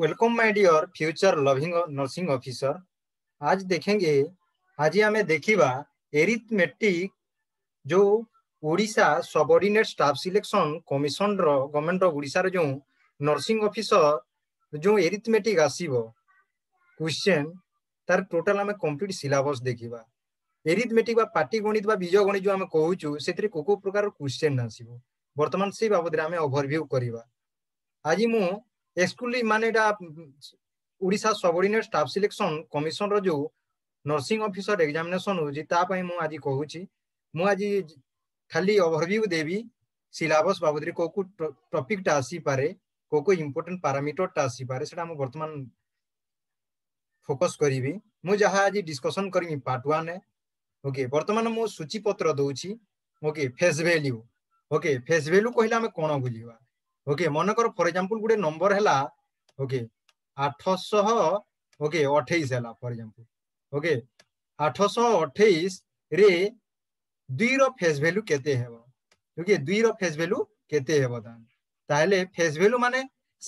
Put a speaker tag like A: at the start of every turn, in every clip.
A: welcome my dear future loving nursing officer आज देखेंगे आज आम देखा एरिथमेटिक जो ओडा subordinate staff selection commission government ओडार जो नर्सिंग ऑफिसर जो एरिथमेटिक आसब क्वेश्चन तार टोटाल आम कम्प्लीट सिलेबस देखा एरिथमेटिक पार्टी गणित बीज गणित जो आम कहूँ से कौ प्रकार क्वेश्चन आसब बर्तमान से बाबद आम ओभरभ्यू करवा आज मुझे एक्सक्लूसिव माने एटा Orissa subordinate staff selection commission रो जो नर्सिंग ऑफिसर एग्जामिनेशन होची ता पई मु आज कहू छी मु आज खाली ओवरव्यू देबी सिलेबस बाबद रे को टॉपिक टा आसी पारे को को इंपोर्टेंट पैरामीटर टा आसी पारे सेटा मु वर्तमान फोकस करिबी मु जहा आज डिस्कशन करिमि पार्ट 1 है ओके वर्तमान मु सूची पत्र दउ छी okay face value okay face value कहला में कोन बुझीबा ଓକେ ମନେକର ଫର ଏକ୍ସାମ୍ପଲ ଗୋଟେ ନମ୍ବର ହେଲା ଓକେ ଆଠଶହ ଓକେ ଅଠେଇଶ ହେଲା ଫର ଏକ୍ସାମ୍ପଲ ଓକେ ଆଠଶହ ଅଠେଇଶରେ ଦୁଇର ଫେସ୍ ଭ୍ୟାଲ୍ୟୁ କେତେ ହେବ ଓକେ ଦୁଇର ଫେସ୍ ଭ୍ୟାଲ୍ୟୁ କେତେ ହେବ ତାହେଲେ ତାହେଲେ ଫେସ୍ ଭ୍ୟାଲ୍ୟୁ ମାନେ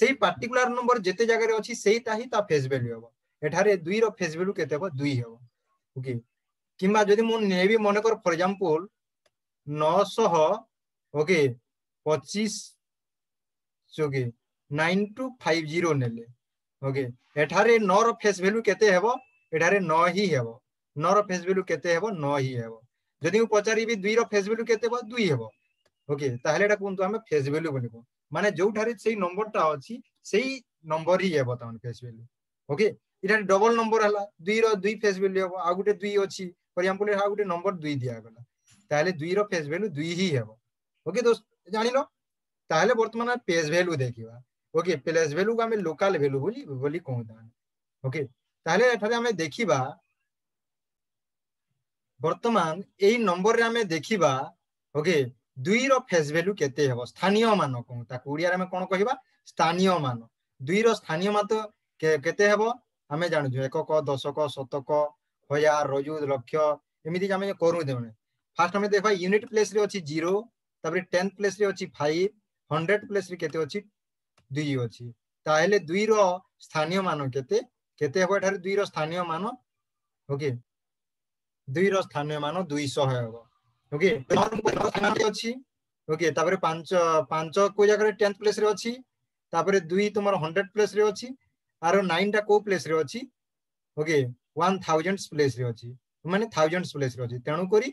A: ସେଇ ପାର୍ଟିକୁଲାର ନମ୍ବର ଯେତେ ଜାଗାରେ ଅଛି ସେଇଟା ହିଁ ତା ଫେସ୍ ଭ୍ୟାଲ୍ୟୁ ହେବ ଏଠାରେ ଦୁଇର ଫେସ୍ ଭ୍ୟାଲ୍ୟୁ କେତେ ହେବ ଦୁଇ ହେବ ଓକେ କିମ୍ବା ଯଦି ମୁଁ ନେବି ମନେକର ଫର ଏକ୍ସାମ୍ପଲ ନଅଶହ ଓକେ ପଚିଶ जोगे नाइन टू फाइव जीरो नेले ओके एठारे नौ रो फेस वैल्यू केते हेबो एठारे 9 ही हेबो 9 रो फेस वैल्यू केते हेबो 9 ही हेबो जदि पचारी भी 2 रो फेस वैल्यू केते हेबो 2 हेबो ओके ताहले एटा कोन तो हमें फेस वैल्यू बोलिबो माने जो जोठारे सेही नंबरटा अछि सेही नंबर ही हेबो तमन फेस वैल्यू ओके এটা ডবল নম্বর হলা দুই র দুই ফেস ভ্যালু হব আউ গোটে দুই অছি ফর এক্সাম্পল আউ গোটে নম্বর দুই দিয়া গলা তাহলে দুই র ফেস ভ্যালু দুই হি হব ওকে দোস্ত জানিলো ताहले बर्तमान पेज भैल्यू देखा ओके प्लेस भैल्यू को आम लोकाल भैल्यू बोली कहूँ ओके ताहले आमे देखा बर्तमान यही नंबर रे आमे देखा ओके दुईर फेस भैल्यू के स्थानीय मान कहूँ ओडिये कौन कह स्थानीय मान दुईर स्थानीय मान के जानू एकक दशक शतक हजार रजु लक्ष एमती करूँ फास्ट आम देखा यूनिट प्लेस अच्छी zero tenth place five hundred ପ୍ଲେସ୍ରେ କେତେ ଅଛି ଦୁଇ ଅଛି ତାହେଲେ ଦୁଇର ସ୍ଥାନୀୟ ମାନ କେତେ କେତେ ହେବ ଏଠାରେ ଦୁଇର ସ୍ଥାନୀୟ ମାନ ଓକେ ଦୁଇର ସ୍ଥାନୀୟ ମାନ ଦୁଇଶହ ହେବ ଓକେ ଅଛି ଓକେ ତାପରେ ପାଞ୍ଚ ପାଞ୍ଚ କୋଉ ଜାଗାରେ ଟେନ୍ଥ ପ୍ଲେସ୍ରେ ଅଛି ତାପରେ ଦୁଇ ତୁମର ହଣ୍ଡ୍ରେଡ୍ ପ୍ଲେସ୍ରେ ଅଛି ଆର ନାଇନ୍ଟା କୋଉ ପ୍ଲେସ୍ରେ ଅଛି ଓକେ ୱାନ୍ ଥାଉଜେଣ୍ଡ ପ୍ଲେସ୍ରେ ଅଛି ମାନେ ଥାଉଜେଣ୍ଡ ପ୍ଲେସ୍ରେ ଅଛି ତେଣୁକରି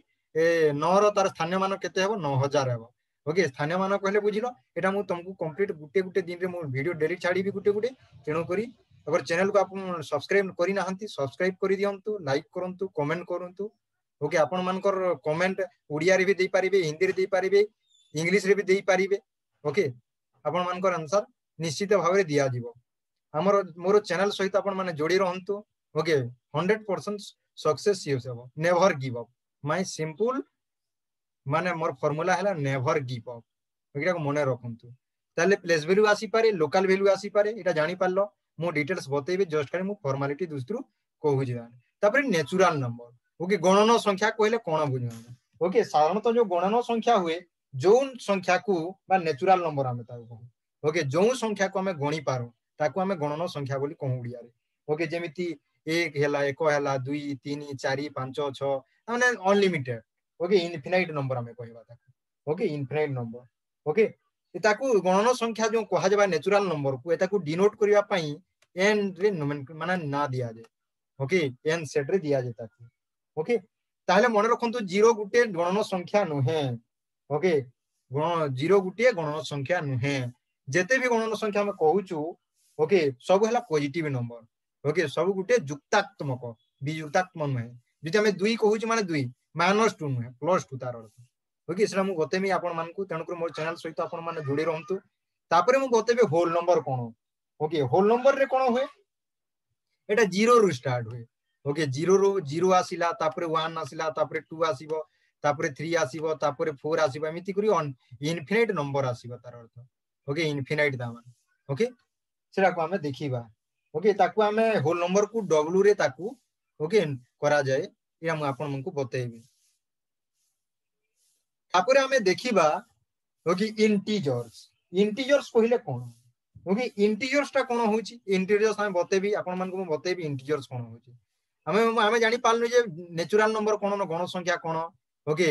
A: ନଅର ତାର ସ୍ଥାନୀୟ ମାନ କେତେ ହେବ ନଅ ହଜାର ହେବ ଓକେ ସ୍ଥାନୀୟମାନ କହିଲେ ବୁଝିଲ ଏଇଟା ମୁଁ ତମକୁ କମ୍ପ୍ଲିଟ୍ ଗୋଟେ ଗୋଟେ ଦିନରେ ମୁଁ ଭିଡ଼ିଓ ଡେଲି ଛାଡ଼ିବି ଗୋଟେ ଗୋଟେ ତେଣୁକରି अगर चैनल को आप सब्सक्राइब करी ना सब्सक्राइब कर दिंतु लाइक करूँ कमेंट करूँ ओके आपण मानकर कमेंट ओडिया भी दे पारे हिंदी दे पारे इंग्लिश रे भी दे पारे ओके आपण मानकर आंसर निश्चित भाव दिया दिजाव आमर मोर चैनल सहित आपण माने जोड़ी रहंतु okay 100% success never give up my simple ମାନେ ମୋର ଫର୍ମୁଲା ହେଲା ନେଭର ଗିଭ୍ ଅପ୍ ଏଇଟାକୁ ମନେ ରଖନ୍ତୁ ତାହେଲେ ପ୍ଲେସ୍ ଭ୍ୟାଲ୍ୟୁ ଆସିପାରେ ଲୋକାଲ ଭ୍ୟାଲ୍ୟୁ ଆସିପାରେ ଏଇଟା ଜାଣିପାରିଲ ମୁଁ ଡିଟେଲ୍ସ ବତେଇବି ଜଷ୍ଟ ଖାଲି ମୁଁ ଫର୍ମାଲିଟି ଦୃଷ୍ଟିରୁ କହୁଛି ତାପରେ ନ୍ୟାଚୁରାଲ ନମ୍ବର ଓକେ ଗଣନ ସଂଖ୍ୟା କହିଲେ କ'ଣ ବୁଝିବା ଓକେ ସାଧାରଣତଃ ଯୋଉ ଗଣନ ସଂଖ୍ୟା ହୁଏ ଯୋଉ ସଂଖ୍ୟାକୁ ବା ନ୍ୟାଚୁରାଲ ନମ୍ବର ଆମେ ତାକୁ କହୁ ଓକେ ଯୋଉ ସଂଖ୍ୟାକୁ ଆମେ ଗଣି ପାରୁ ତାକୁ ଆମେ ଗଣନ ସଂଖ୍ୟା ବୋଲି କହୁ ଓଡ଼ିଆରେ ଓକେ ଯେମିତି ଏକ ହେଲା ଏକ ହେଲା ଦୁଇ ତିନି ଚାରି ପାଞ୍ଚ ଛଅ ମାନେ ଅନଲିମିଟେଡ ओके इनफिनाइट नंबर आम कहवा ओके इनफिनाइट नंबर ओके गणन संख्या जो कहवा नेचुराल नंबर को डिनोट करने एन रे माने ना दिया जाए ओके एन सेट रे दिया जाए ओके ताहले मन रखंतु जीरो गुटे गणन संख्या नुहे ओके जीरो गुटे गणन संख्या नुहे जिते भी गणन संख्या हम ओके सब हला पॉजिटिव नंबर ओके सब गुटे युक्तात्मक वियुक्तात्मक नुहे जदि दुई कहूचु माने दुई माइनस टू नुहे प्लस टू तार अर्थ ओके सेटा मु बतेमी आपण मानकू तेणुकर मोर सहित आपण माने जोड़ी रहंतु तापरे मु बतेबे होल नंबर कौन ओके होल नंबर रे कौन हुए एटा 0 रु स्टार्ट हुए ओके 0 रु जीरो आसला वन 1 टू तापरे 2 आसीबो तापरे 3 आसीबो तापरे नंबर आसीबो अर्थ ओके इनफिनिट दा ओके सेटा को हमें ओके ताकू होल नंबर को w रे ओके करा जाए या मुझे बतेबी ତାପରେ ଆମେ ଦେଖିବା କି ଇଣ୍ଟିଜର୍ସ ଇଣ୍ଟିଜର୍ସ କହିଲେ କଣ ଓକେ ଇଣ୍ଟିଜର୍ସ ଟା କଣ ହଉଛି ଇଣ୍ଟିଜର୍ସ ଆମେ ବତେଇବି ଆପଣମାନଙ୍କୁ ମୁଁ ବତେଇବି ଇଣ୍ଟିଜର୍ସ କଣ ହଉଛି ଆମେ ଆମେ ଜାଣିପାରିଲୁ ଯେ ନେଚୁରାଲ ନମ୍ବର କଣ ଗଣ ସଂଖ୍ୟା କଣ ଓକେ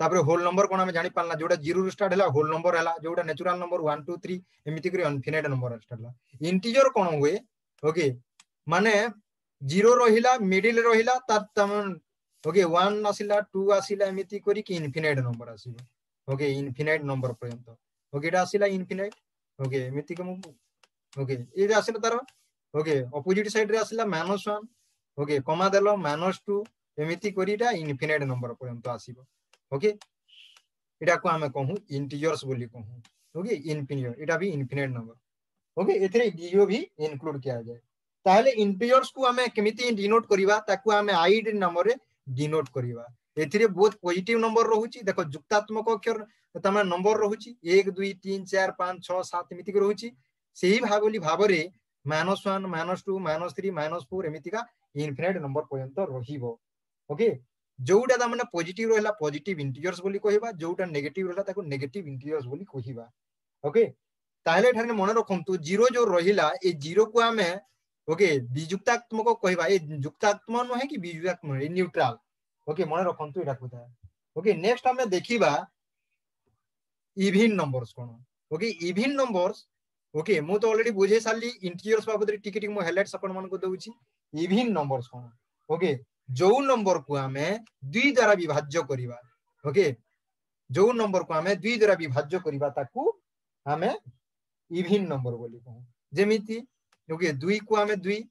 A: ତାପରେ ହୋଲ ନମ୍ବର କଣ ଆମେ ଜାଣିପାରିଲା ଯୋଉଟା ଜିରୋରୁ ଷ୍ଟାର୍ଟ ହେଲା ହୋଲ ନମ୍ବର ହେଲା ଯୋଉଟା natural number one two three ଏମିତି କରି ଅନଫିନାଇଟ ନମ୍ବର ଷ୍ଟାର୍ଟ ହେଲା ଇଣ୍ଟିଜର କଣ ହୁଏ ଓକେ ମାନେ जीरो रहिला मिडिल रहिला तार तमन ओके 1 आसीला 2 आसीला एमिति करी कि इनफिनिट नंबर आसीबो ओके इनफिनिट नंबर पर्यंत ओके इटा आसीला इनफिनिट ओके एमिति कम ओके ए जे आसीला तार ओके ऑपोजिट साइड रे आसीला -1 ओके कमा देलो -2 एमिति करीटा इनफिनिट नंबर पर्यंत आसीबो ओके इटा को हमें कहू इंटीजर्स बोली कहू ओके इनफिनिट इटा भी इनफिनिट नंबर ओके एथरे जीरो भी इंक्लूड किया जाए ତାହେଲେ ଇଣ୍ଟିରିୟର୍ସ କୁ ଆମେ କେମିତି ଡିନୋଟ କରିବା ତାକୁ ଆମେ ଆଇଡି ନାମରେ ଡିନୋଟ କରିବା ଏଥିରେ ବହୁତ ପଜିଟିଭ ନମ୍ବର ରହୁଛି ଦେଖ ଯୁକ୍ତାତ୍ମକ ଅକ୍ଷର ତାମାନେ ନମ୍ବର ରହୁଛି ଏକ ଦୁଇ ତିନି ଚାରି ପାଞ୍ଚ ଛଅ ସାତ ଏମିତିକି ରହୁଛି ସେହି ଭାବଲି ଭାବରେ minus one minus two minus three minus four ଏମିତିକା ଇନଫିନାଇଟ୍ ନମ୍ବର ପର୍ଯ୍ୟନ୍ତ ରହିବ ଓକେ ଯୋଉଟା ତାମାନେ ପଜିଟିଭ ରହିଲା ପଜିଟିଭ ଇଣ୍ଟିରିୟର୍ସ ବୋଲି କହିବା ଯୋଉଟା ନେଗେଟିଭ ରହିଲା ତାକୁ ନେଗେଟିଭ ଇଣ୍ଟିରିୟର୍ସ ବୋଲି କହିବା ଓକେ ତାହେଲେ ଏଠାରେ ମନେ ରଖନ୍ତୁ ଜିରୋ ଯୋଉ ରହିଲା ଏ ଜିରୋକୁ ଆମେ ওকে বিযুক্তাত্মক কহিবা এই যুক্তাত্ম নহে কি বিযুক্তাত্ম এই নিউট্রাল ওকে মনে রাখন্তু এটা কথা ওকে নেক্সট আমি দেখিবা ইভিন নম্বরস কোন ওকে ইভিন নম্বরস ওকে মু তো অলরেডি বুঝাই সারলি ইন্টিরিয়র্স বাবদরে টিকে টিকে মু হাইলাইটস আপন মানকু দউছি ইভিন নম্বরস কোন ওকে যৌ নম্বর কু আমি দুই দ্বারা বিভাজ্য করিবা ওকে যৌ নম্বর কু আমি দুই দ্বারা বিভাজ্য করিবা তাকু আমি ইভিন নম্বর বলি কহু যেমিতি ओके दुई को आम दुई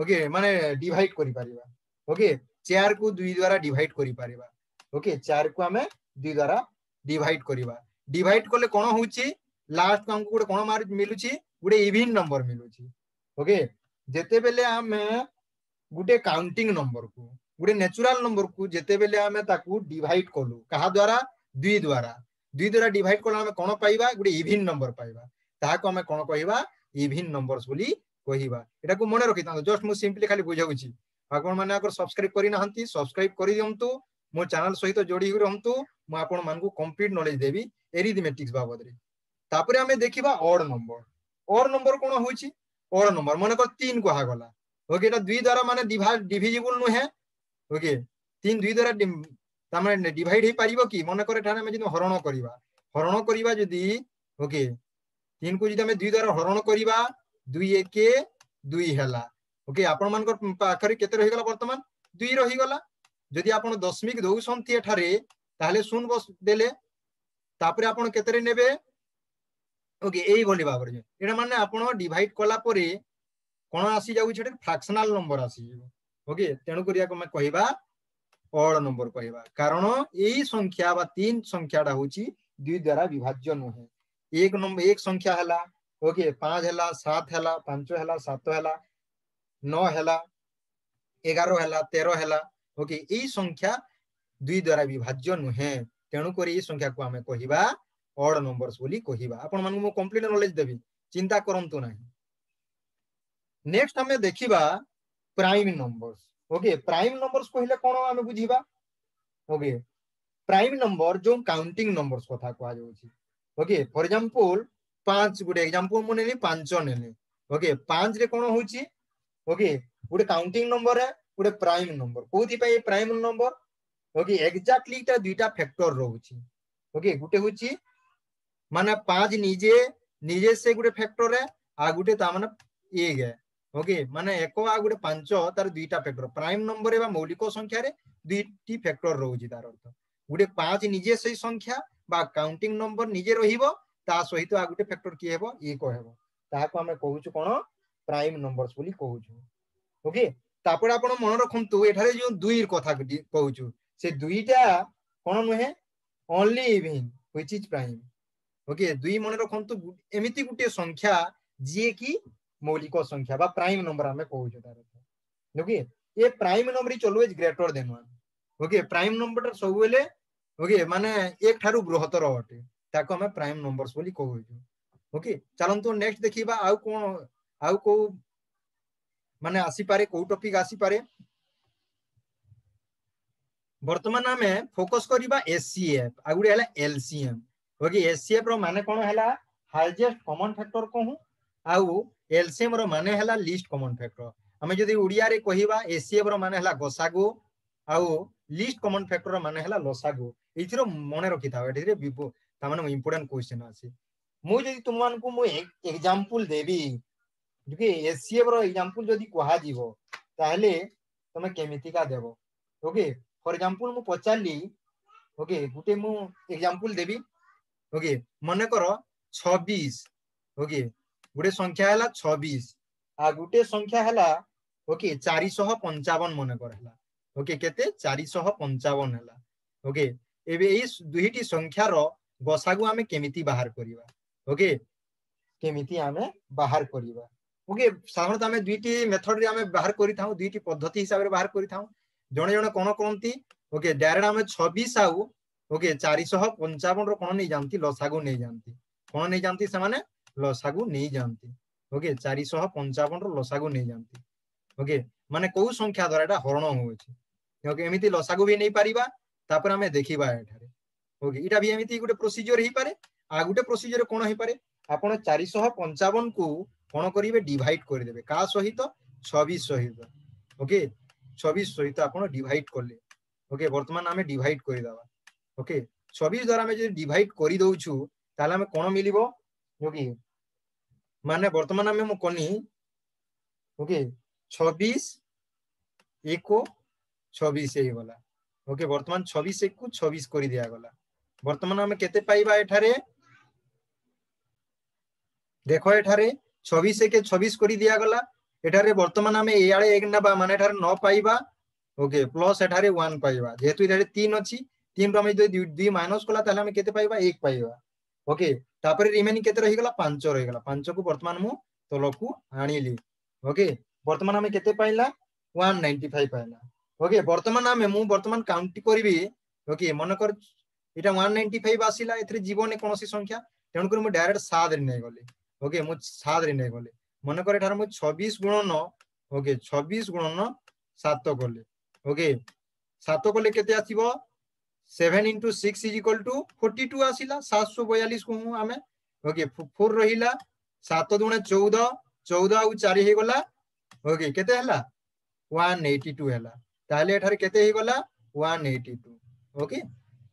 A: ओके माने डिवाइड कर पारिबा ओके चार को दुई द्वारा डिवाइड कर पारिबा ओके चार को आम दुई द्वारा डिवाइड करवा डिवाइड कले कोन होउची लास्ट को हमको गोटे कोन मार मिलुची गोटे इवन नंबर मिलुची ओके जेते बेले आमे गोटे काउंटिंग नंबर को गोटे नेचुरल नंबर को जेते बेले आमे ताकू डिवाइड कलु कहा द्वारा दुई द्वारा दुई द्वारा डिवाइड कला आमे कोन पाइबा गोटे इवन नंबर पाइबा ताहाको आमे कोन कहबा इवन नंबर्स बोली କହିବା ଏଟାକୁ ମନେ ରଖିଥାନ୍ତୁ ଜଷ୍ଟ ମୁଁ ସିମ୍ପଲି ଖାଲି ବୁଝାଉଛି ଆପଣ ମାନେ ଆଗରୁ ସବସ୍କ୍ରାଇବ କରିନାହାନ୍ତି ସବସ୍କ୍ରାଇବ କରିଦିଅନ୍ତୁ ମୋ ଚ୍ୟାନେଲ ସହିତ ଯୋଡ଼ି ହୋଇ ରୁହନ୍ତୁ ମୁଁ ଆପଣମାନଙ୍କୁ କମ୍ପ୍ଲିଟ୍ ନଲେଜ ଦେବି ଏରିଥମେଟିକ୍ସ ବାବଦରେ ତାପରେ ଆମେ ଦେଖିବା ଅଡ୍ ନମ୍ବର ଅଡ୍ ନମ୍ବର କ'ଣ ହେଉଛି ଅଡ୍ ନମ୍ବର ମନେକର ତିନି କୁହାଗଲା ଓକେ ଏଟା ଦୁଇ ଦ୍ୱାରା ମାନେ ଡିଭିଜିବୁଲ ନୁହେଁ ଓକେ ତିନି ଦୁଇ ଦ୍ୱାରା ତାମାନେ ଡିଭାଇଡ ହେଇପାରିବ କି ମନେକର ଏଠାରେ ଆମେ ଯଦି ହରଣ କରିବା ହରଣ କରିବା ଯଦି ଓକେ ତିନିକୁ ଯଦି ଆମେ ଦୁଇ ଦ୍ୱାରା ହରଣ କରିବା दुई एक दुई है ओके आपण के बर्तमान दुई रहीगला जदि आप दशमिक दौरान ताहले शून बस देले तापरे ओके एई भली बाबर जे एटा कला परे आसी जाउ छे नंबर आसी जेबो ओके तेनु करिया नंबर कह कारण एई संख्या बा तीन संख्याटा होची दुई द्वारा विभाज्य नुह एक नंबर एक संख्या है ओके पांच है सात है पांच है सात है नौ है एगार है तेर है ओके ये संख्या दुई द्वारा विभाज्य नुहे तेणुक यही संख्या को आम कह अड नंबर्स बोली कहवा आपण कंप्लीट नॉलेज देबी चिंता करंतु नाही नेक्स्ट आम देखा prime numbers okay prime numbers कहले कोन आम बुझीबा ओके प्राइम नंबर जो काउंटिंग नंबर्स कथा कहु ओके फॉर एग्जांपल ପାଞ୍ଚ ଗୋଟେ ଏକ୍ଜାମ୍ପଲ୍ ମୁଁ ନେଲି ପାଞ୍ଚ ନେଲି ଓକେ ପାଞ୍ଚରେ କ'ଣ ହଉଛି ଓକେ ଗୋଟେ କାଉଣ୍ଟିଂ ନମ୍ବର ଗୋଟେ ପ୍ରାଇମ ନମ୍ବର କୋଉଥିପାଇଁ ପ୍ରାଇମ ନମ୍ବର ଓକେ ଏକ୍ଜାକ୍ଟଲି ତା ଦୁଇଟା ଫ୍ୟାକ୍ଟର ରହୁଛି ଓକେ ଗୋଟେ ହଉଛି ମାନେ ପାଞ୍ଚ ନିଜେ ନିଜେ ସେ ଗୋଟେ ଫ୍ୟାକ୍ଟର ଆଉ ଗୋଟେ ତା ମାନେ ଏକ ଓକେ ମାନେ ଏକ ଆଉ ଗୋଟେ ପାଞ୍ଚ ତାର ଦୁଇଟା ଫ୍ୟାକ୍ଟର ପ୍ରାଇମ ନମ୍ବର ବା ମୌଳିକ ସଂଖ୍ୟାରେ ଦୁଇଟି ଫ୍ୟାକ୍ଟର ରହୁଛି ତାର ଅର୍ଥ ଗୋଟେ ପାଞ୍ଚ ନିଜେ ସେଇ ସଂଖ୍ୟା ବା କାଉଣ୍ଟିଂ ନମ୍ବର ନିଜେ ରହିବ ତା ସହିତ ଆଉ ଗୋଟେ ଫ୍ୟାକ୍ଟର କିଏ ହେବ ଇଏ ହେବ ତାହାକୁ ଆମେ କହୁଛୁ କ'ଣ ପ୍ରାଇମ ନମ୍ବର୍ସ ବୋଲି କହୁଛୁ ଓକେ ତାପରେ ଆପଣ ମନେ ରଖନ୍ତୁ ଏଠାରେ ଯୋଉ ଦୁଇ କଥା କହୁଛୁ ସେ ଦୁଇଟା କ'ଣ ନୁହେଁ only even which is prime okay ଦୁଇ ମନେ ରଖନ୍ତୁ ଏମିତି ଗୋଟିଏ ସଂଖ୍ୟା ଯିଏକି মৌলিক সংখ্যা বা প্রাইম নম্বর আমি কহুছ তার okay a prime number is always greater than one okay prime নম্বরটা সবুলে ওকে মানে এক ঠারু বৃহত্তর অটে ताको हमें प्राइम नंबर्स बोली को होइजो ओके चलंतु नेक्स्ट देखिबा आउ कोन आउ को माने आसी पारे को टॉपिक आसी पारे वर्तमान में फोकस करिबा एससीएफ आगुडी हला एलसीएम ओके एससीएफ रो माने कोन हला हाईएस्ट कॉमन फैक्टर कोहु आउ एलसीएम रो माने हला लिस्ट कॉमन फैक्टर हमें जदी उड़िया रे कहिबा एससीएफ रो माने हला गोसागु आउ लिस्ट कॉमन फैक्टर रो माने हला लोसागु एथिरो मने रखिथाव एथिरे ତାମାନେ ଇମ୍ପୋର୍ଟାଣ୍ଟ କ୍ୱେଶ୍ଚନ୍ ଅଛି ମୁଁ ଯଦି ତୁମମାନଙ୍କୁ ମୁଁ ଏକ୍ଜାମ୍ପଲ୍ ଦେବି ଟିକେ ଏସିଏଫ୍ର ଏକ୍ଜାମ୍ପଲ୍ ଯଦି କୁହାଯିବ ତାହେଲେ ତମେ କେମିତିକା ଦେବ ଓକେ ଫର୍ ଏକ୍ଜାମ୍ପଲ୍ ମୁଁ ପଚାରିଲି ଓକେ ଗୋଟେ ମୁଁ ଏକ୍ଜାମ୍ପଲ୍ ଦେବି ଓକେ ମନେକର ଛବିଶ ଓକେ ଗୋଟେ ସଂଖ୍ୟା ହେଲା ଛବିଶ ଆଉ ଗୋଟେ ସଂଖ୍ୟା ହେଲା ଓକେ ଚାରିଶହ ପଞ୍ଚାବନ ମନେକର ହେଲା ଓକେ କେତେ ଚାରିଶହ ପଞ୍ଚାବନ ହେଲା ଓକେ ଏବେ ଏଇ ଦୁଇଟି ସଂଖ୍ୟାର গসাগু আমি কেমিতি ବାହାର କରିବା ଓକେ କେମିତି ଆମେ ବାହାର କରିବା ଓକେ ସାଧାରଣତଃ ଆମେ ଦୁଇଟି ମେଥଡରେ ଆମେ ବାହାର କରିଥାଉ ଦୁଇଟି ପଦ୍ଧତି ହିସାବରେ ବାହାର କରିଥାଉ ଜଣେ ଜଣେ କ'ଣ କରନ୍ତି ଓକେ ଡାଇରେକ୍ଟ ଆମେ ଛବିଶ ଆଉ ଓକେ ଚାରିଶହ ପଞ୍ଚାବନର କ'ଣ ନେଇଯାଆନ୍ତି ଲସାଗୁ ନେଇଯାଆନ୍ତି କ'ଣ ନେଇଯାଆନ୍ତି ସେମାନେ ଲସାଗୁ ନେଇଯାଆନ୍ତି ଓକେ ଚାରିଶହ ପଞ୍ଚାବନର ଲସାଗୁ ନେଇଯାଆନ୍ତି ଓକେ ମାନେ କୋଉ ସଂଖ୍ୟା ଦ୍ୱାରା ଏଇଟା ହରଣ ହଉଅଛି ଓକେ ଏମିତି ଲସାଗୁ ବି ନେଇପାରିବା ତାପରେ ଆମେ ଦେଖିବା ଏଠାରେ ଓକେ ଏଇଟା ବି ଏମିତି ଗୋଟେ ପ୍ରୋସିଜିଓର ହେଇପାରେ ଆଉ ଗୋଟେ ପ୍ରୋସିଜିଓର କ'ଣ ହେଇପାରେ ଆପଣ ଚାରିଶହ ପଞ୍ଚାବନକୁ କ'ଣ କରିବେ ଡିଭାଇଡ୍ କରିଦେବେ କାହା ସହିତ ଛବିଶ ସହିତ ଓକେ ଛବିଶ ସହିତ ଆପଣ ଡିଭାଇଡ୍ କଲେ ଓକେ ବର୍ତ୍ତମାନ ଆମେ ଡିଭାଇଡ୍ କରିଦେବା ଓକେ ଛବିଶ ଦ୍ୱାରା ଆମେ ଯଦି ଡିଭାଇଡ୍ କରିଦେଉଛୁ ତାହେଲେ ଆମେ କ'ଣ ମିଳିବ ଓକେ ମାନେ ବର୍ତ୍ତମାନ ଆମେ ମୁଁ କଲି ଓକେ ଛବିଶ ଏକ ଛବିଶ ହେଇଗଲା ଓକେ ବର୍ତ୍ତମାନ ଛବିଶ ଏକକୁ ଛବିଶ କରି ଦିଆଗଲା বর্তমান আমি কেতে পাইবা এঠারে দেখো এঠারে ছবিশ একে ছবিশ করে দিয়া গলা এঠারে বর্তমান আমি ইয়াড়ে এক নেবা মানে এঠারে ন পাইবা ওকে প্লস এঠারে ওয়ান পাইবা যেহেতু এঠারে তিন অছি তিন রু আমি যদি দুই মাইনস কলা তাহলে আমি কেতে পাইবা এক পাইবা ওকে তারপরে রিমেনিং কেতে রহিগলা পাঁচ রহিগলা পাঁচকু বর্তমান মু তলকু আনিলি ওকে বর্তমান আমি কেতে পাইলা ওয়ান নাইনটি ফাইভ পাইলা ওকে বর্তমান আমি মু বর্তমান কাউন্ট করিবি ওকে মনে কর এটা ওয়ান ନାଇଣ୍ଟି ଫାଇଭ ଆସିଲା ଏଥିରେ ଯିବନି କୌଣସି ସଂଖ୍ୟା ତେଣୁକରି ମୁଁ ଡାଇରେକ୍ଟ ସାତରେ ନେଇଗଲି ଓକେ ମୁଁ ସାତରେ ନେଇଗଲି ମନେକର ଏଠାରେ ମୁଁ ଛବିଶ ଗୁଣନ ଓକେ ଛବିଶ ଗୁଣନ ସାତ କଲି ଓକେ ସାତ କଲେ କେତେ ଆସିବ seven into six is equal to forty two ଆସିଲା ସାତଶହ ବୟାଳିଶ କହୁ ଆମେ ଓକେ ଫୋର ରହିଲା ସାତ ଦୁଣେ ଚଉଦ ଚଉଦ ଆଉ ଚାରି ହେଇଗଲା ଓକେ କେତେ ହେଲା ୱାନ୍ ଏଇଟି ଟୁ ହେଲା ତାହେଲେ ଏଠାରେ କେତେ ହେଇଗଲା ୱାନ୍ ଏଇଟି ଟୁ ଓକେ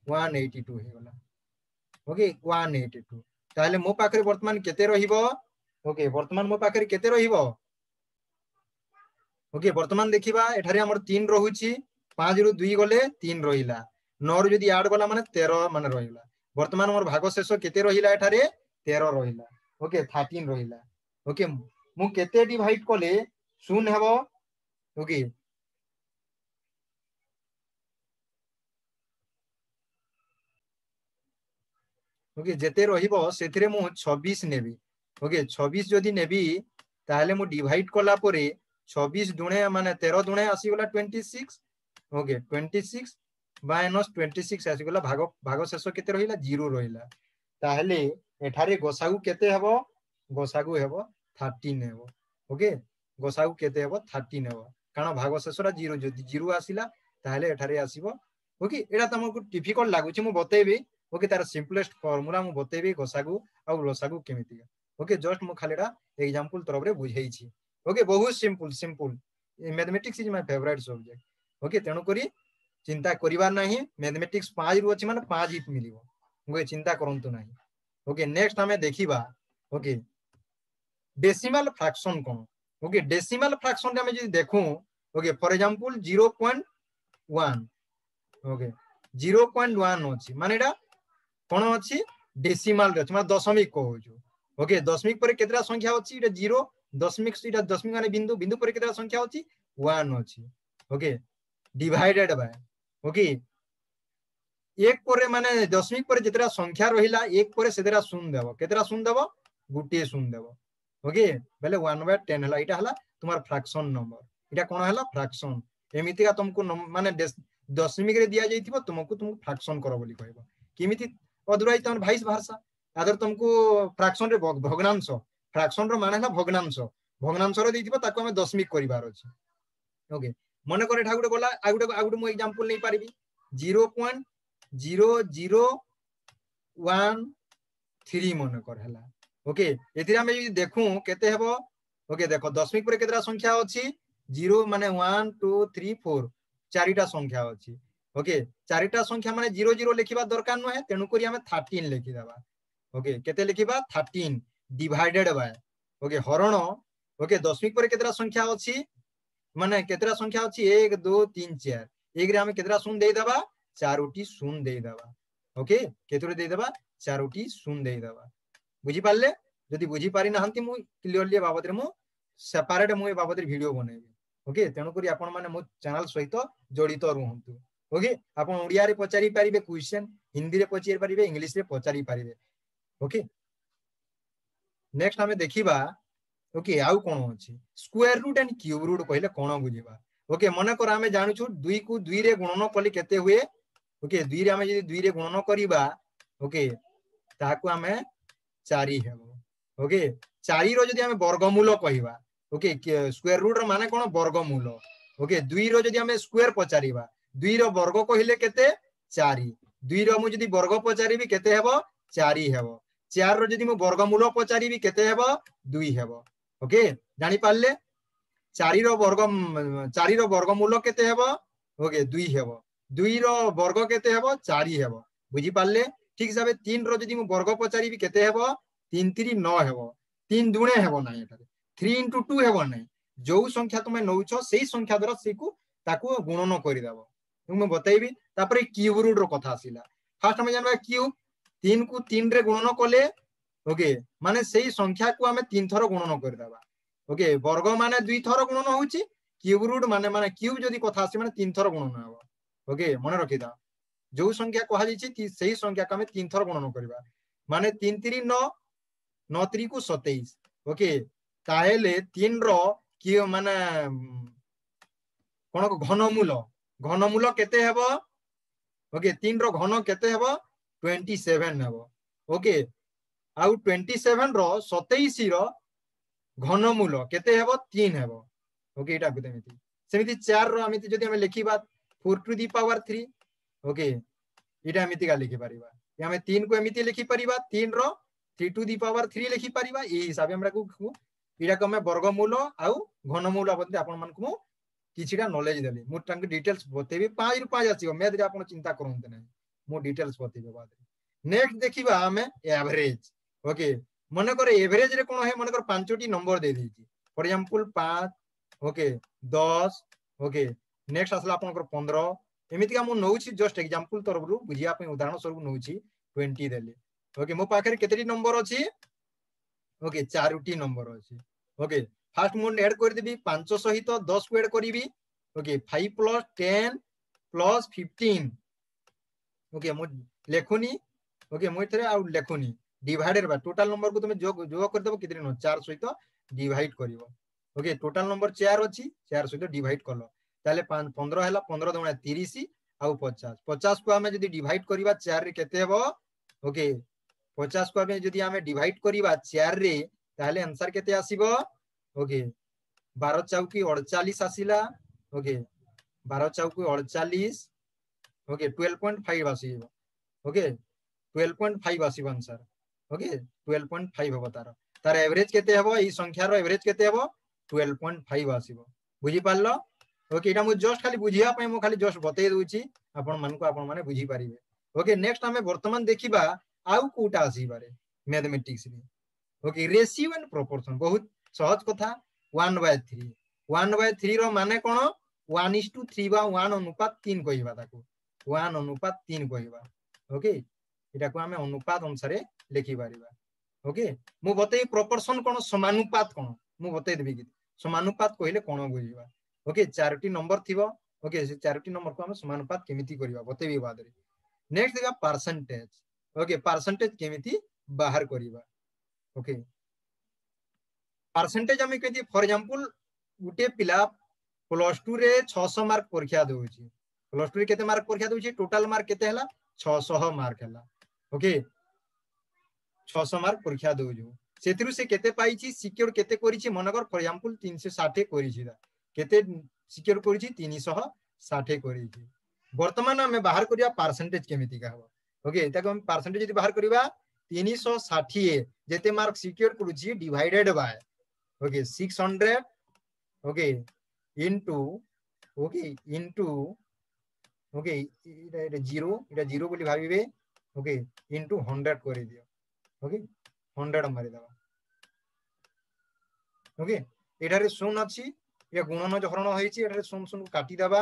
A: 182 ହେଇଗଲା ଓକେ 182 ତାହେଲେ ମୋ ପାଖରେ ବର୍ତ୍ତମାନ କେତେ ରହିବ ଓକେ ବର୍ତ୍ତମାନ ମୋ ପାଖରେ କେତେ ରହିବ ଓକେ ବର୍ତ୍ତମାନ ଦେଖିବା ଏଠାରେ ଆମର 3 ରହୁଛି 5 ରୁ 2 ଗଲେ 3 ରହିଲା 9 ରୁ ଯଦି ଆଡ୍ ଗଲା ମାନେ 13 ମାନେ ରହିଲା ବର୍ତ୍ତମାନ ମୋର ଭାଗ ଶେଷ କେତେ ରହିଲା ଏଠାରେ 13 ରହିଲା ଓକେ 13 ରହିଲା ଓକେ ମୁଁ କେତେ ଡିଭାଇଡ୍ କଲେ ଶୂନ ହେବ ଓକେ ওকে যেতে রহব সেথিরে মু 26 নেবি ওকে ছবিশ যদি নেবি তাহলে মু ডিভাইড কলা পরে ছবিশ দুণে মানে তের দুণে আসিগলা six okay twenty six 26 twenty six আসিগলা ভাগ ভাগ শেষ কেতে রহিলা জিরো রহিলা তাহলে এঠারে গোসাগু কেতে হব গোসাগু হব 13 হব ওকে গোসাগু কেতে হব 13 হব কারণ ভাগ শেষটা জিরো যদি জিরো আসিলা তাহলে এঠারে আসিব ওকে এটা তোমাকে ডিফিকল্ট লাগুছে মু বতাইবি ओके तार सिम्पलेस्ट फर्मुला मु बतेबी गोसागु आ लसागु केमिति ओके जस्ट मु खाली एग्जांपल तरफ रे बुझाई ओके बहुत simple simple mathematics is my favourite subject okay तेणु करी चिंता करिवार नाही मैथमेटिक्स 5 रु अछि माने 5 हिट मिलिबो ओके चिंता करंतु नाही ओके नेक्स्ट हमें देखिबा ओके डेसिमल फ्रैक्शन कोन ओके डेसिमल फ्रैक्शन रे हमें जदि देखू ओके फॉर एग्जांपल 0.1 ओके 0.1 अछि माने কোণ অছি ডেসিমাল রে মানে দশমিক কহুছু ওকে দশমিক পরে কেতটা সংখ্যা অছি এটা জিরো দশমিক এটা দশমিক মানে বিন্দু বিন্দু পরে কেতটা সংখ্যা অছি ওয়ান অছি ওকে ডিভাইডেড বাই ওকে এক পরে মানে দশমিক পরে যেতটা সংখ্যা রহিলা এক পরে সেতটা শূন্য দেব কেতটা শূন্য দেব গোটিয়ে শূন্য দেব ওকে বেলে ওয়ান বাই টেন হল এটা হল তোমার ফ্রাকশন নম্বর এটা কোণ হল ফ্রাকশন এমিতিকা তোমাকে মানে দশমিক রে দিয়া যাইথিব তোমাকে তুমি ফ্রাকশন কর বলি কইব কেমিতি ଅଧୁରାଇ ତମର ଭାଇସ୍ ଭାର୍ସା ତାଦେହରେ ତମକୁ ଫ୍ରାକ୍ସନରେ ଭଗ୍ନାଂଶ ଫ୍ରାକ୍ସନର ମାନେ ହେଲା ଭଗ୍ନାଂଶ ଭଗ୍ନାଂଶର ଦେଇଥିବ ତାକୁ ଆମେ ଦଶମିକ କରିବାର ଅଛି ଓକେ ମନେକର ଏଠା ଗୋଟେ ଗଲା ଆଉ ଗୋଟେ ଆଉ ଗୋଟେ ମୁଁ ଏକ୍ସାମ୍ପଲ ନେଇପାରିବି zero point zero zero one three মনে কর হেলা ওকে এতে আমি যদি দেখু কেতে হব ওকে দেখো দশমিক পরে কেতটা সংখ্যা অছি জিরো মানে ওয়ান টু থ্রি ফোর চারিটা সংখ্যা অছি ওকে চারিটা সংখ্যা মানে জিরো জিরো লিখিবা দরকার নুহে তেণুকরি আমি থার্টিন লিখিদেবা ওকে কেতে লিখিবা থার্টিন ডিভাইডেড বাই ওকে হরণ ওকে দশমিক পরে কেতটা সংখ্যা অছি মানে কেতটা সংখ্যা অছি এক দু তিন চার একরে আমি কেতটা শূন্য দেইদেবা চারোটি শূন্য দেইদেবা ওকে কেতরে দেইদেবা চারোটি শূন্য দেইদেবা বুঝি পারলে যদি বুঝি পারি নাহান্তি মু ক্লিয়ারলি বাবদরে মু সেপারেট মু এ বাবদরে ভিডিও বনাইবি ওকে তেণু করি আপন মানে মো চ্যানেল সহিত জড়িত রুহন্তু ओके आप ओडिया पचारि पारिबे क्वेश्चन हिंदी में पचार पारे इंग्लीश रे पचारि पारे ओके नेक्स्ट आम देखा ओके आउ कौन अच्छे square root and cube root कहले कौन बुझा ओके मन कर आम जानु दुई को दुई रे गुणन कले के हुए ओके दुई रे आमे जदि 2 रे गुणन करवा ओके ताकू आमे 4 ओके चार रो वर्गमूल कह ओके स्क्वायर रूट रो माने कोन वर्गमूल ओके दुई रो जदि आमे स्क्वायर पचारिबा দুই র বর্গ কহিলে কেতে চারি দুই র মু যদি বর্গ পচারিবি কেতে হব চারি হব চার র যদি মু বর্গমূল পচারিবি কেতে হব দুই হব ওকে জানি পারলে চারি র বর্গ চারি র বর্গমূল কেতে হব ওকে দুই হব দুই র বর্গ কেতে হব চারি হব বুঝি পারলে ঠিক হিসাবে তিন র যদি মু বর্গ পচারিবি কেতে হব তিন তিন ন হব তিন দুণে হব না এটা থ্রি ইন্টু টু হব না যে সংখ্যা তুমি নৌছ সেই সংখ্যা দ্বারা সেইকু তাকে গুণন করে দেব ମୁଁ ବତେଇବି ତାପରେ କ୍ୟୁବରୁଡ ର କଥା ଆସିଲା ଫାର୍ଷ୍ଟ ଆମେ ଜାଣିବା କ୍ୟୁବ ତିନିକୁ ତିନିରେ ଗୁଣନ କଲେ ଓକେ ମାନେ ସେଇ ସଂଖ୍ୟାକୁ ଆମେ ତିନି ଥର ଗୁଣନ କରିଦେବା ଓକେ ବର୍ଗ ମାନେ ଦୁଇ ଥର ଗୁଣନ ହଉଛି କ୍ୟୁବରୁଡ ମାନେ ମାନେ କ୍ୟୁବ ଯଦି କଥା ଆସିବ ମାନେ ତିନି ଥର ଗୁଣନ ହେବ ଓକେ ମନେ ରଖିଦା ଯୋଉ ସଂଖ୍ୟା କୁହାଯାଇଛି ସେଇ ସଂଖ୍ୟାକୁ ଆମେ ତିନି ଥର ଗୁଣନ କରିବା ମାନେ ତିନି ତିରି ନଅ ନଅ ତିରିକୁ ସତେଇଶ ଓକେ ତାହେଲେ ତିନିର କିଏ ମାନେ କ'ଣ ଘନମୂଳ ঘনমূল কেতে হব ওকে তিন র ঘন কেতে হব টোয়েন্টি সেভেন হব ওকে আউ টোয়েন্টি সেভেন র সতেইশ র ঘনমূল কেতে হব তিন হব ওকে এটা এমনি সেমিতি চার র এমনি যদি আমি লিখিবা four to the power three okay এটা এমিতিকা লিখিপারিবা আমি তিন কু এমিতি লিখিপারিবা তিন র three to the power three লিখিপারিবা এই হিসাবে আমরা এটা আমি বর্গমূল আউ ঘনমূল আপনার କିଛିଟା ନଲେଜ ଦେଲି ମୁଁ ତାଙ୍କୁ ଡିଟେଲ୍ସ ବତେଇବି ପାଞ୍ଚରୁ ପାଞ୍ଚ ଆସିବ ମ୍ୟାଥରେ ଆପଣ ଚିନ୍ତା କରନ୍ତୁ ନାହିଁ ମୁଁ ଡିଟେଲ୍ସ ବତେଇବି ବାଦରେ ନେକ୍ସଟ ଦେଖିବା ଆମେ ଏଭରେଜ ଓକେ ମନେକର ଏଭରେଜରେ କଣ ହୁଏ ମନେକର ପାଞ୍ଚଟି ନମ୍ବର ଦେଇଦେଇଛି ଫର ଏକ୍ସାମ୍ପଲ ପାଞ୍ଚ ଓକେ ଦଶ ଓକେ ନେକ୍ସଟ ଆସିଲା ଆପଣଙ୍କର ପନ୍ଦର ଏମିତିକା ମୁଁ ନେଉଛି ଜଷ୍ଟ ଏକ୍ସାମ୍ପଲ ତରଫରୁ ବୁଝିବା ପାଇଁ ଉଦାହରଣ ସ୍ୱରୂପ ନେଉଛି ଟ୍ୱେଣ୍ଟି ଦେଲି ଓକେ ମୋ ପାଖରେ କେତେଟି ନମ୍ବର ଅଛି ଓକେ ଚାରୋଟି ନମ୍ବର ଅଛି ଓକେ ফার্স্ট মু এড করে করিদেবি পাঁচ সহিত দশ কু এড করবি okay five plus ten plus fifteen okay মু লেখুনি ওকে মু এর আউ লেখুনি ডিভাইডেড বা টোটাল নম্বর তুমি যোগ যোগ করিদেব কেতে নয় চার সহ ডিভাইড করব ওকে টোটাল নম্বর চার অছি চার সহ ডিভাইড কল তাহলে পনেরো হল পনেরো দুণা তিরিশ আউ পচাশ পচাশ কু আমি যদি ডিভাইড করিবা চার রে কেতে হব ওকে পচাশ কু আমি যদি আমি ডিভাইড করিবা চার রে তাহলে আনসার কেতে আসিব ओके बार चौकी अड़चालीस आसला ओके बार चौकी अड़चालीस ओके ट्वेल्व पॉइंट फाइव आस ओके ट्वेल्व पॉइंट फाइव आस answer okay twelve point five हम तार तार एवरेज के संख्यार एवरेज के ट्वेल्व पॉइंट फाइव आस बुझीपार ओके यहाँ मुझे जस्ट खाली बुझापी मुझे खाली जस्ट बतई दूसरी आपण मानक आपने बुझीपारे ओके नेक्स्ट आम बर्तमान देखा आउ कौटा आसपे mathematics okay ratio and proportion बहुत সহজ কথা one by three one by three র মানে কোণ ওয়ান ইস টু থ্রি বা ওয়ান অনুপাত তিন কহবা তাকে ওয়ান অনুপাত তিন কহবা ওকে এটা আমি অনুপাত অনুসারে লেখিপারা ওকে মু বতাই প্রপোর্সন কোণ সমানুপাত কোণ মু বতাই দেবি কি সমানুপাত কহিলে কোণ বুঝবা ওকে চারোটি নম্বর থিব ওকে সে চারোটি নম্বর কু আমি সমানুপাত কেমিতি করিবা বতাইবি বাদরে নেক্সট দেখা পার্সেন্টেজ ওকে পার্সেন্টেজ কেমিতি বাহার করিবা ওকে परसेंटेज आम कहते फर एक्जाम्पल गोटे पिला प्लस टू रे छह मार्क परीक्षा दूसरी प्लस टू रे मार्क परीक्षा दूसरी टोटाल मार्क के छह मार्क है ओके छह मार्क परीक्षा दूज से कते पाई सिक्योर के मनकर फर एक्जाम्पल तीन शौ षाठी केिक्योर करन शह षाठी बर्तमान आम बाहर करसेंटेज केमी हम ओके पार्सेंटेज बाहर करवा तीन शौ षाठी मार्क सिक्योर करेड by okay 600 okay into okay into okay এটা এটা জিরো এটা জিরো বলি ভাবিবে ওকে ইনটু 100 করে দিও ওকে 100 মারি দাও ওকে এটারে শূন্য আছে এটা গুণন হরণ হয়েছে এটারে শূন্য শূন্য কাটি দেবা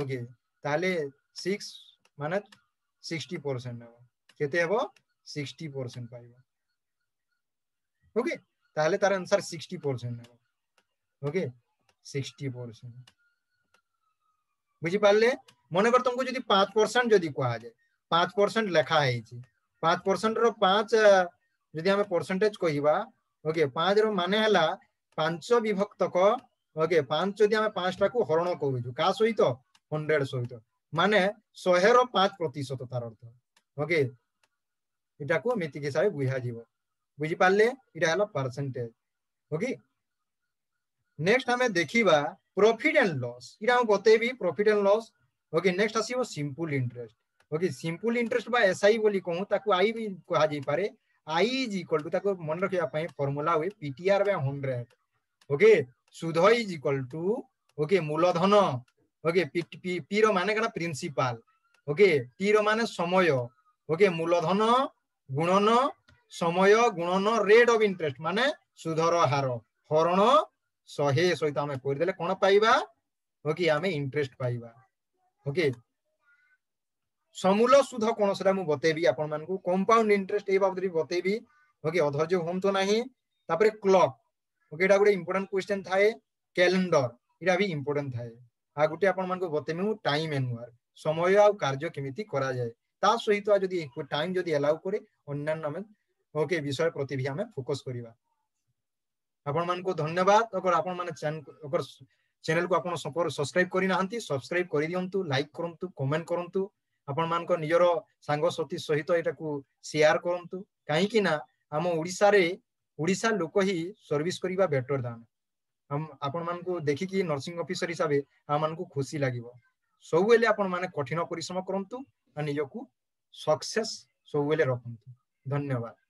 A: ওকে তাহলে 6 মানে 60% নেব কেতে হবো 60% পাইবা ওকে তাহলে তার answer sixty percent okay sixty percent বুঝি পারলে মনে কর তোমাকে যদি পাঁচ পার্সেন্ট যদি কুয়া যায় পাঁচ পার্সেন্ট লেখা হয়েছে পাঁচ পার্সেন্ট র পাঁচ যদি আমি পরসেন্টেজ কহবা ওকে পাঁচ র মানে হেলা পাঁচ বিভক্তক ওকে পাঁচ যদি আমি পাঁচটা কু হরণ করুছু কাহ সহিত হন্ড্রেড সহিত মানে শহে র পাঁচ প্রতিশত তার অর্থ ওকে এটা কু মিতিক হিসাবে বুঝা যাব বুঝি পারলে এটা হলো পার্সেন্টেজ ওকে নেক্সট আমি দেখিবা প্রফিট এন্ড লস এটা আমি বতেবি profit and loss okay next আসিব simple interest okay simple interest বা এসআই বলি কহু তাকু আই বি কোয়া যাই পারে আই ইজ ইকুয়াল টু তাকু মনে রাখিবা পাই ফর্মুলা হুয়ে পিটিআর বা 100 ওকে সুদ ইজ ইকুয়াল টু ওকে মূলধন ওকে পি র মানে কেন প্রিন্সিপাল ওকে টি র মানে সময় ওকে মূলধন গুণন ସମୟ ଗୁଣନ ରେଟ୍ ଅଫ୍ ଇଣ୍ଟରେଷ୍ଟ ମାନେ ସୁଧର ହାର ହରଣ ଶହେ ସହିତ ଆମେ କରିଦେଲେ କ'ଣ ପାଇବା ଓକେ ଆମେ ଇଣ୍ଟରେଷ୍ଟ ପାଇବା ଓକେ ସମୂଳ ସୁଧ କ'ଣ ସେଟା ମୁଁ ବତେଇବି ଆପଣମାନଙ୍କୁ କମ୍ପାଉଣ୍ଡ ଇଣ୍ଟରେଷ୍ଟ ଏଇ ବାବଦରେ ବତେଇବି ଓକେ ଅଧୈର୍ଯ୍ୟ ହୁଅନ୍ତୁ ନାହିଁ ତାପରେ କ୍ଲକ୍ ଓକେ ଏଇଟା ଗୋଟେ ଇମ୍ପୋର୍ଟାଣ୍ଟ କ୍ୱେଶ୍ଚେନ୍ ଥାଏ କ୍ୟାଲେଣ୍ଡର ଏଇଟା ବି ଇମ୍ପୋର୍ଟାଣ୍ଟ ଥାଏ ଆଉ ଗୋଟେ ଆପଣମାନଙ୍କୁ ବତେଇବି ମୁଁ ଟାଇମ୍ ଆନୁଆର ସମୟ ଆଉ କାର୍ଯ୍ୟ କେମିତି କରାଯାଏ ତା ସହିତ ଯଦି ଟାଇମ୍ ଯଦି ଆଲାଉ କରେ ଅନ୍ୟାନ୍ୟ ଆମେ ଓକେ ବିଷୟ ପ୍ରତି ବି ଆମେ ଫୋକସ୍ କରିବା ଆପଣମାନଙ୍କୁ ଧନ୍ୟବାଦ ଅଗର ଆପଣମାନେ ଅଗର ଚ୍ୟାନେଲକୁ ଆପଣ ସବସ୍କ୍ରାଇବ୍ କରିନାହାନ୍ତି ସବସ୍କ୍ରାଇବ୍ କରିଦିଅନ୍ତୁ ଲାଇକ୍ କରନ୍ତୁ କମେଣ୍ଟ କରନ୍ତୁ ଆପଣମାନଙ୍କ ନିଜର ସାଙ୍ଗସାଥି ସହିତ ଏଟାକୁ ସେୟାର କରନ୍ତୁ କାହିଁକି ନା ଆମ ଓଡ଼ିଶାରେ ଓଡ଼ିଶା ଲୋକ ହିଁ ସର୍ଭିସ୍ କରିବା ବେଟର ଦାନ ଆପଣମାନଙ୍କୁ ଦେଖିକି ନର୍ସିଂ ଅଫିସର ହିସାବରେ ଆମମାନଙ୍କୁ ଖୁସି ଲାଗିବ ସବୁବେଳେ ଆପଣମାନେ କଠିନ ପରିଶ୍ରମ କରନ୍ତୁ ଆଉ ନିଜକୁ ସକ୍ସେସ୍ ସବୁବେଳେ ରଖନ୍ତୁ ଧନ୍ୟବାଦ